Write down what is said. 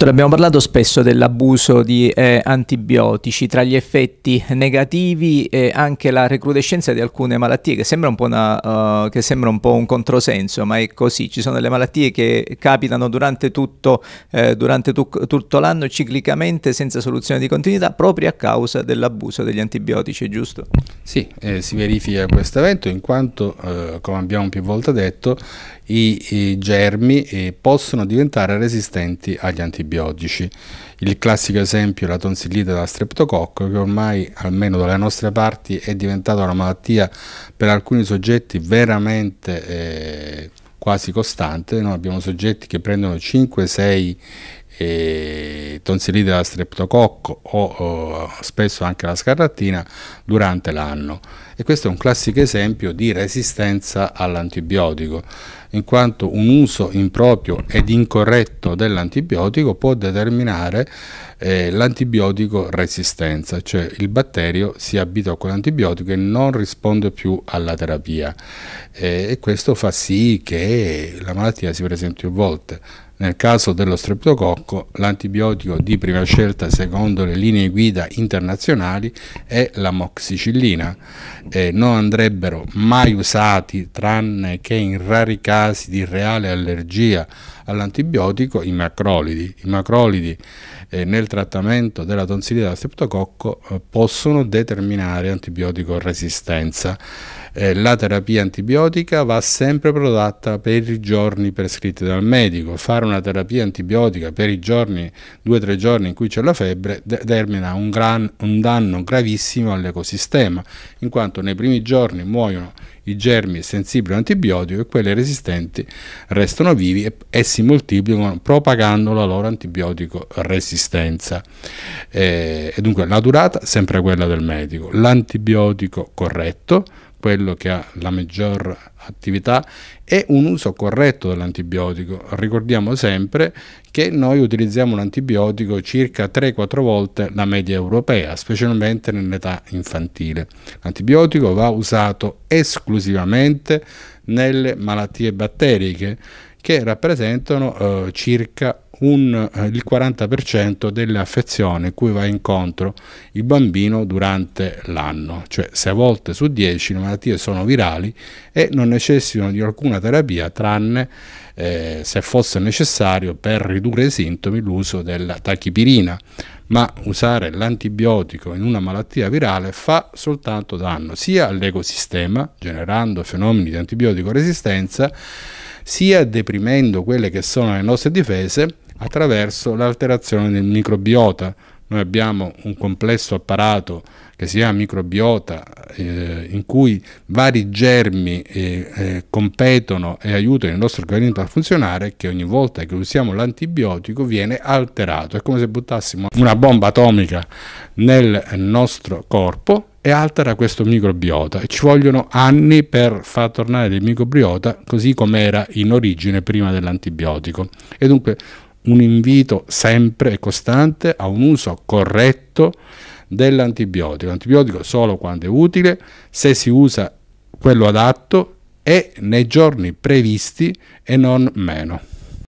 Dottore, abbiamo parlato spesso dell'abuso di eh, antibiotici, tra gli effetti negativi e anche la recrudescenza di alcune malattie, che sembra, una, uh, che sembra un po', un, controsenso, ma è così. Ci sono delle malattie che capitano durante tutto, eh, durante tu tutto l'anno ciclicamente senza soluzione di continuità proprio a causa dell'abuso degli antibiotici, giusto? Sì, eh, si verifica questo evento in quanto, eh, come abbiamo più volte detto, i, i germi eh, possono diventare resistenti agli antibiotici. Il classico esempio è la tonsillite da streptococco che ormai almeno dalle nostre parti è diventata una malattia per alcuni soggetti veramente eh, quasi costante. Noi abbiamo soggetti che prendono 5-6 e tonsillite da streptococco o, o spesso anche la scarlattina durante l'anno e questo è un classico esempio di resistenza all'antibiotico in quanto un uso improprio ed incorretto dell'antibiotico può determinare eh, l'antibiotico resistenza, cioè il batterio si abitua con l'antibiotico e non risponde più alla terapia eh, e questo fa sì che la malattia si presenti più volte nel caso dello streptococco, l'antibiotico di prima scelta secondo le linee guida internazionali è la moxicillina. Eh, non andrebbero mai usati tranne che in rari casi di reale allergia all'antibiotico i macrolidi. I macrolidi eh, nel trattamento della tonsillite da streptococco eh, possono determinare antibiotico resistenza. Eh, la terapia antibiotica va sempre prodotta per i giorni prescritti dal medico. Fare una terapia antibiotica per i giorni, due o tre giorni in cui c'è la febbre, determina un, gran, un danno gravissimo all'ecosistema, in quanto nei primi giorni muoiono i germi sensibili all'antibiotico e quelli resistenti restano vivi e, e, si moltiplicano propagando la loro antibiotico resistenza. Eh, e dunque la durata sempre quella del medico, l'antibiotico corretto quello che ha la maggior attività e un uso corretto dell'antibiotico. Ricordiamo sempre che noi utilizziamo l'antibiotico circa 3-4 volte la media europea, specialmente nell'età infantile. L'antibiotico va usato esclusivamente nelle malattie batteriche che rappresentano eh, circa un, eh, il 40% delle affezioni cui va incontro il bambino durante l'anno, cioè 6 volte su 10 le malattie sono virali e non necessitano di alcuna terapia tranne eh, se fosse necessario per ridurre i sintomi l'uso della tachipirina, ma usare l'antibiotico in una malattia virale fa soltanto danno sia all'ecosistema, generando fenomeni di antibiotico resistenza, sia deprimendo quelle che sono le nostre difese, attraverso l'alterazione del microbiota. Noi abbiamo un complesso apparato che si chiama microbiota eh, in cui vari germi eh, eh, competono e aiutano il nostro organismo a funzionare che ogni volta che usiamo l'antibiotico viene alterato. È come se buttassimo una bomba atomica nel nostro corpo e altera questo microbiota e ci vogliono anni per far tornare il microbiota così come era in origine prima dell'antibiotico. E dunque un invito sempre e costante a un uso corretto dell'antibiotico. Antibiotico solo quando è utile, se si usa quello adatto e nei giorni previsti e non meno.